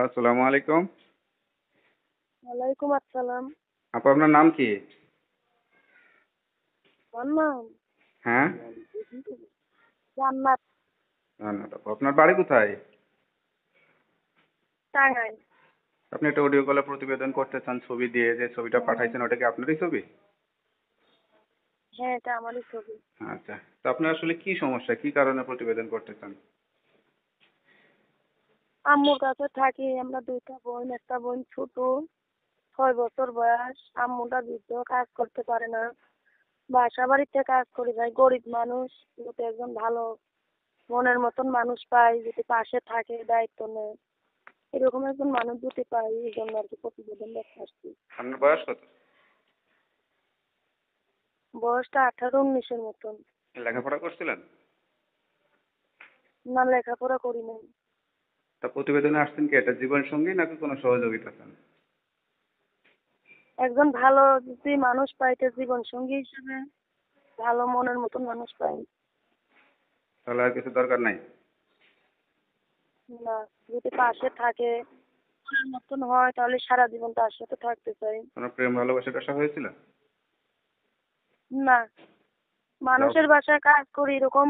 আসসালামু আলাইকুম ওয়ালাইকুম আসসালাম আপু আপনার নাম কি নাম হ্যাঁ জান্নাত জান্নাত আপনার বাড়ি কোথায় টাঙ্গাইল আপনি একটা অডিও কলে প্রতিবেদন করতে চান ছবি দিয়ে যে ছবিটা হ্যাঁ। পাঠাইছেন ওটা কি আপনারই ছবি হ্যাঁ এটা আমারই ছবি আচ্ছা তো আপনার আসলে কি সমস্যা কি কারণে প্রতিবেদন করতে চান আম্মুর কাছে থাকি আমরা দুইটা বোন একটা বোন ছোট ছয় বছর বয়স আম্মুটা বৃদ্ধ কাজ করতে পারে না বাসা বাড়িতে কাজ করে যায় গরিব মানুষ যদি একজন ভালো মনের মতন মানুষ পাই যদি পাশে থাকে দায়িত্ব নেয় এরকম একজন মানুষ যদি পাই এই জন্য আর কি প্রতিবেদন দেখতে আসছি বয়স কত বয়সটা আঠারো উনিশের মতন লেখাপড়া করছিলেন না লেখাপড়া করি নাই তা প্রতিবেদনে আসছেন কি এটা জীবন সঙ্গী নাকি কোনো সহযোগিতা চান একজন ভালো যদি মানুষ পাই তো জীবন সঙ্গী হিসেবে ভালো মনের মতন মানুষ পাই তাহলে আর কিছু দরকার নাই না যদি পাশে থাকে মতন হয় তাহলে সারা জীবন তার সাথে থাকতে চাই কোনো প্রেম ভালোবাসার আশা হয়েছিল না মানুষের বাসায় কাজ করি এরকম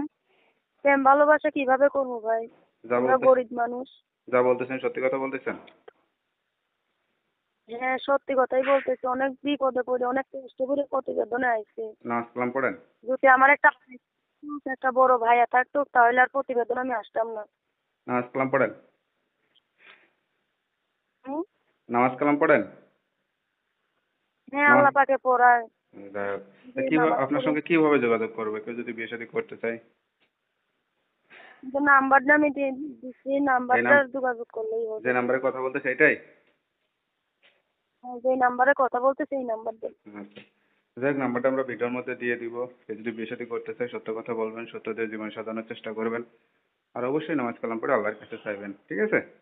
প্রেম ভালোবাসা কিভাবে করবো ভাই যা গরিব মানুষ যা বলতেছেন সত্যি কথা বলতেছেন হ্যাঁ সত্যি কথাই বলতেছি অনেক বিপদে পড়ে অনেক কষ্ট করে প্রতিবেদনে আইছি নামাজ কালাম পড়েন যদি আমার একটা একটা বড় ভাইয়া থাকতো তাহলে আর প্রতিবেদন আমি আসতাম না নামাজ কালাম পড়েন নামাজ কালাম পড়েন হ্যাঁ আল্লাহ পাকে পড়ায় কি আপনার সঙ্গে কিভাবে যোগাযোগ করবে কেউ যদি বিয়ে শাদী করতে চায় নাম্বারটা নাম্বারটা যোগাযোগ করলেই হবে যে নাম্বারে কথা বলতে সেটাই হ্যাঁ, যে নাম্বারে কথা বলতে সেই নাম্বার আচ্ছা। যাই নাম্বারটা আমরা ভিডিওর মধ্যে দিয়ে দিব যদি বিয়ে সাথে করতে চাই সত্য কথা বলবেন সত্যদের জীবন সাজানোর চেষ্টা করবেন আর অবশ্যই নামাজ কালাম পড়ে আল্লাহর কাছে চাইবেন ঠিক আছে